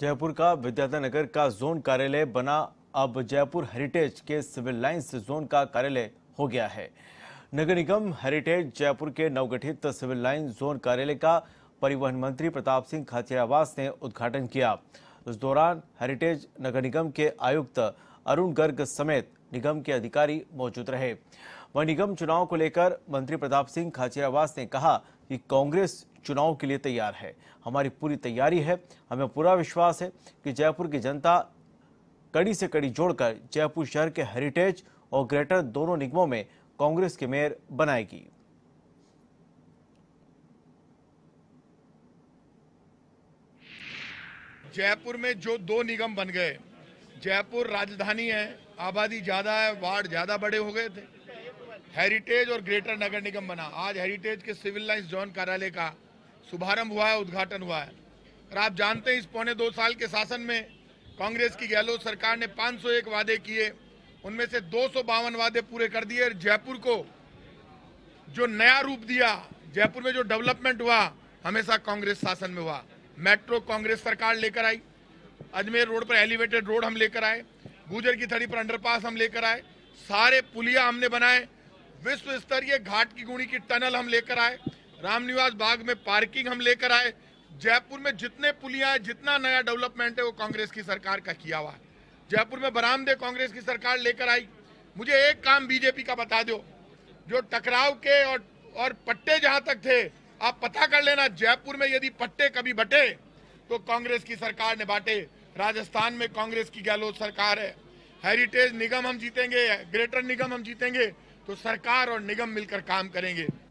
जयपुर का विद्याधर नगर का जोन कार्यालय बना अब जयपुर हेरिटेज के सिविल लाइन्स जोन का कार्यालय हो गया है नगर निगम हेरिटेज जयपुर के नवगठित सिविल लाइन जोन कार्यालय का परिवहन मंत्री प्रताप सिंह खाचरियावास ने उद्घाटन किया इस दौरान हेरिटेज नगर निगम के आयुक्त अरुण गर्ग समेत निगम के अधिकारी मौजूद रहे वह निगम चुनाव को लेकर मंत्री प्रताप सिंह खाचरियावास ने कहा कि कांग्रेस चुनाव के लिए तैयार है हमारी पूरी तैयारी है हमें पूरा विश्वास है कि जयपुर की जनता कड़ी से कड़ी जोड़कर जयपुर शहर के हेरिटेज और ग्रेटर दोनों निगमों में कांग्रेस के मेयर बनाएगी जयपुर में जो दो निगम बन गए जयपुर राजधानी है आबादी ज़्यादा है वार्ड ज़्यादा बड़े हो गए थे हेरिटेज और ग्रेटर नगर निगम बना आज हेरिटेज के सिविल लाइन्स जोन कार्यालय का शुभारंभ हुआ है उद्घाटन हुआ है और आप जानते हैं इस पौने दो साल के शासन में कांग्रेस की गहलोत सरकार ने 501 वादे किए उनमें से दो वादे पूरे कर दिए जयपुर को जो नया रूप दिया जयपुर में जो डेवलपमेंट हुआ हमेशा कांग्रेस शासन में हुआ मेट्रो कांग्रेस सरकार लेकर आई अजमेर रोड पर एलिवेटेड रोड हम लेकर आए गुजर की थड़ी पर अंडरपास हम लेकर आए सारे पुलिया हमने बनाए विश्व स्तरीय घाट की गुणी की टनल हम लेकर आए रामनिवास बाग में पार्किंग हम लेकर आए जयपुर में जितने पुलिया है जितना नया डेवलपमेंट है वो कांग्रेस की सरकार का किया हुआ है जयपुर में बरामदे कांग्रेस की सरकार लेकर आई मुझे एक काम बीजेपी का बता दो जो टकराव के और और पट्टे जहां तक थे आप पता कर लेना जयपुर में यदि पट्टे कभी बटे तो कांग्रेस की सरकार ने बांटे राजस्थान में कांग्रेस की गहलोत सरकार है हेरिटेज निगम हम जीतेंगे ग्रेटर निगम हम जीतेंगे तो सरकार और निगम मिलकर काम करेंगे